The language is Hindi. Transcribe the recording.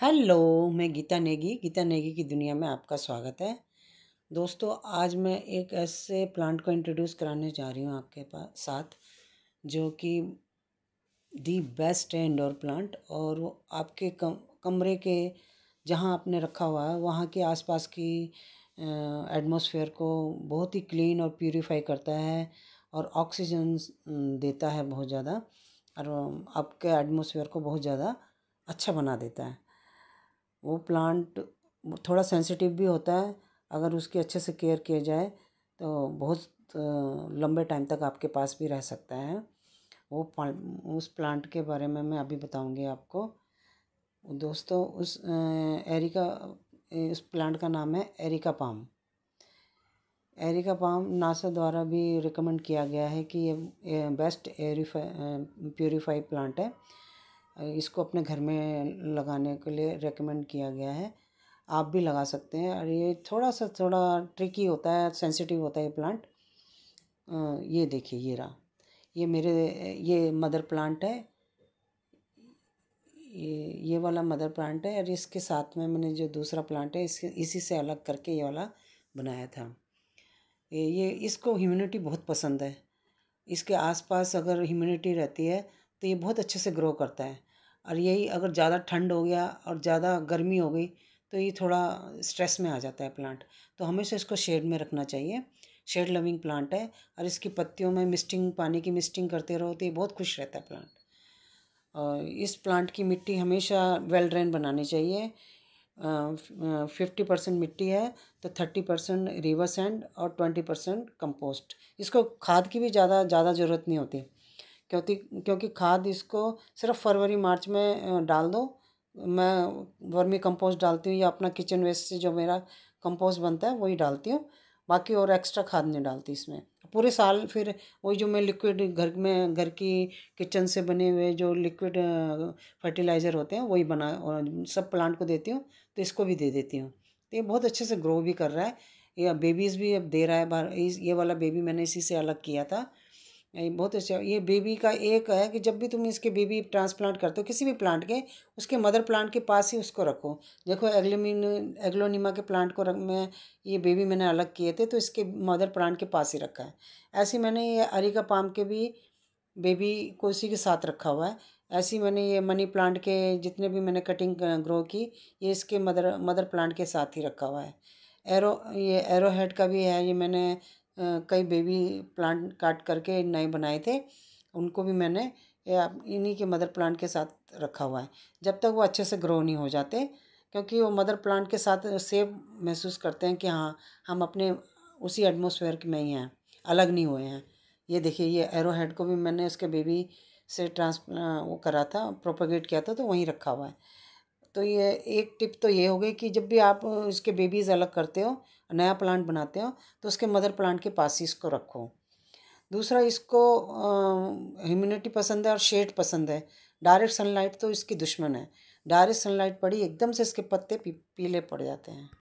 हेलो मैं गीता नेगी गीता नेगी की दुनिया में आपका स्वागत है दोस्तों आज मैं एक ऐसे प्लांट को इंट्रोड्यूस कराने जा रही हूँ आपके पास साथ जो कि दी बेस्ट है इंडोर प्लांट और वो आपके कम कमरे के जहाँ आपने रखा हुआ है वहाँ के आसपास की एटमॉस्फेयर को बहुत ही क्लीन और प्योरीफाई करता है और ऑक्सीजन देता है बहुत ज़्यादा और आपके एटमोसफेयर को बहुत ज़्यादा अच्छा बना देता है वो प्लांट थोड़ा सेंसिटिव भी होता है अगर उसकी अच्छे से केयर किया जाए तो बहुत लंबे टाइम तक आपके पास भी रह सकता है वो उस प्लांट के बारे में मैं अभी बताऊंगी आपको दोस्तों उस एरिका उस प्लांट का नाम है areca palm areca palm NASA द्वारा भी रिकमेंड किया गया है कि ये बेस्ट एरीफा प्योरीफाई प्लांट है इसको अपने घर में लगाने के लिए रेकमेंड किया गया है आप भी लगा सकते हैं और ये थोड़ा सा थोड़ा ट्रिकी होता है सेंसिटिव होता है ये प्लांट ये देखिए ये रहा ये मेरे ये मदर प्लांट है ये ये वाला मदर प्लांट है और इसके साथ में मैंने जो दूसरा प्लांट है इस इसी से अलग करके ये वाला बनाया था ये इसको ह्यूमिनिटी बहुत पसंद है इसके आसपास अगर ह्यूमिनिटी रहती है तो ये बहुत अच्छे से ग्रो करता है और यही अगर ज़्यादा ठंड हो गया और ज़्यादा गर्मी हो गई तो ये थोड़ा स्ट्रेस में आ जाता है प्लांट तो हमेशा इसको शेड में रखना चाहिए शेड लविंग प्लांट है और इसकी पत्तियों में मिस्टिंग पानी की मिस्टिंग करते रहो तो ये बहुत खुश रहता है प्लांट और इस प्लांट की मिट्टी हमेशा वेल ड्रेन बनानी चाहिए फिफ्टी परसेंट मिट्टी है तो थर्टी परसेंट रिवर सैंड और ट्वेंटी परसेंट कम्पोस्ट इसको खाद की भी ज़्यादा ज़्यादा ज़रूरत नहीं होती क्योंकि क्योंकि खाद इसको सिर्फ फरवरी मार्च में डाल दो मैं वर्मी कंपोस्ट डालती हूँ या अपना किचन वेस्ट से जो मेरा कंपोस्ट बनता है वही डालती हूँ बाकी और एक्स्ट्रा खाद नहीं डालती इसमें पूरे साल फिर वही जो मैं लिक्विड घर में घर की किचन से बने हुए जो लिक्विड फर्टिलाइज़र होते हैं वही बना सब प्लांट को देती हूँ तो इसको भी दे देती हूँ तो ये बहुत अच्छे से ग्रो भी कर रहा है ये बेबीज़ भी अब दे रहा है बाहर ये वाला बेबी मैंने इसी से अलग किया था बहुत अच्छा ये बेबी का एक है कि जब भी तुम इसके बेबी ट्रांसप्लांट करते हो किसी भी प्लांट के उसके मदर प्लांट के पास ही उसको रखो देखो एग्लोमिन एग्लोनिमा के प्लांट को रख मैं ये बेबी मैंने अलग किए थे तो इसके मदर प्लांट के पास ही रखा है ऐसे मैंने ये अरिका पाम के भी बेबी को इसी के साथ रखा हुआ है ही मैंने ये मनी प्लांट के जितने भी मैंने कटिंग ग्रो की ये इसके मदर मदर प्लांट के साथ ही रखा हुआ है एरो ये एरो हेड का भी है ये मैंने कई बेबी प्लांट काट करके नए बनाए थे उनको भी मैंने इन्हीं के मदर प्लांट के साथ रखा हुआ है जब तक वो अच्छे से ग्रो नहीं हो जाते क्योंकि वो मदर प्लांट के साथ सेफ महसूस करते हैं कि हाँ हम अपने उसी एटमोसफेयर में ही हैं अलग नहीं हुए हैं ये देखिए ये एरो हेड को भी मैंने उसके बेबी से ट्रांस वो करा था प्रोपोगेट किया था तो वहीं रखा हुआ है तो ये एक टिप तो ये हो गई कि जब भी आप इसके बेबीज़ अलग करते हो नया प्लांट बनाते हो तो उसके मदर प्लांट के पास ही इसको रखो दूसरा इसको ह्यूमिनिटी पसंद है और शेड पसंद है डायरेक्ट सनलाइट तो इसकी दुश्मन है डायरेक्ट सनलाइट पड़ी एकदम से इसके पत्ते पी, पीले पड़ जाते हैं